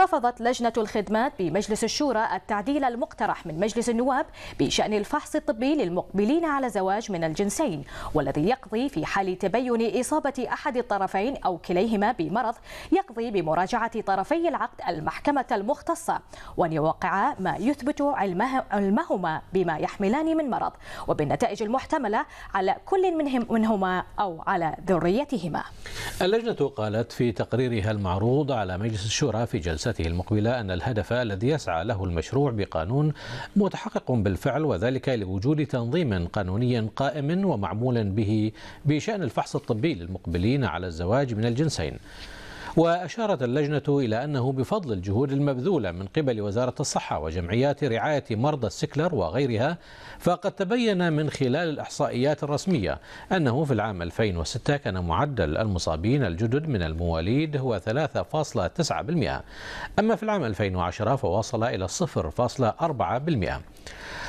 رفضت لجنة الخدمات بمجلس الشورى التعديل المقترح من مجلس النواب بشأن الفحص الطبي للمقبلين على زواج من الجنسين والذي يقضي في حال تبين إصابة أحد الطرفين أو كليهما بمرض يقضي بمراجعة طرفي العقد المحكمة المختصة وأن يوقعا ما يثبت علمهما بما يحملان من مرض وبالنتائج المحتملة على كل منهم منهما أو على ذريتهما اللجنة قالت في تقريرها المعروض على مجلس الشورى في جلسة جلسته المقبلة أن الهدف الذي يسعى له المشروع بقانون متحقق بالفعل وذلك لوجود تنظيم قانوني قائم ومعمول به بشأن الفحص الطبي للمقبلين على الزواج من الجنسين وأشارت اللجنة إلى أنه بفضل الجهود المبذولة من قبل وزارة الصحة وجمعيات رعاية مرضى السكلر وغيرها فقد تبين من خلال الإحصائيات الرسمية أنه في العام 2006 كان معدل المصابين الجدد من المواليد هو 3.9% أما في العام 2010 فوصل إلى 0.4%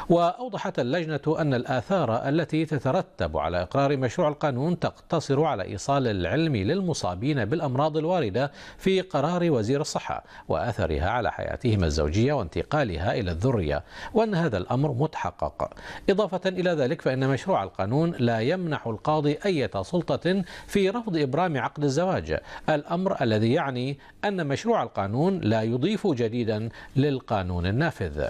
وأوضحت اللجنة أن الآثار التي تترتب على إقرار مشروع القانون تقتصر على إيصال العلم للمصابين بالأمراض الواردة العائلة في قرار وزير الصحة وأثرها على حياتهما الزوجية وانتقالها إلى الذرية وأن هذا الأمر متحقق إضافة إلى ذلك فإن مشروع القانون لا يمنح القاضي أي سلطة في رفض إبرام عقد الزواج الأمر الذي يعني أن مشروع القانون لا يضيف جديدا للقانون النافذ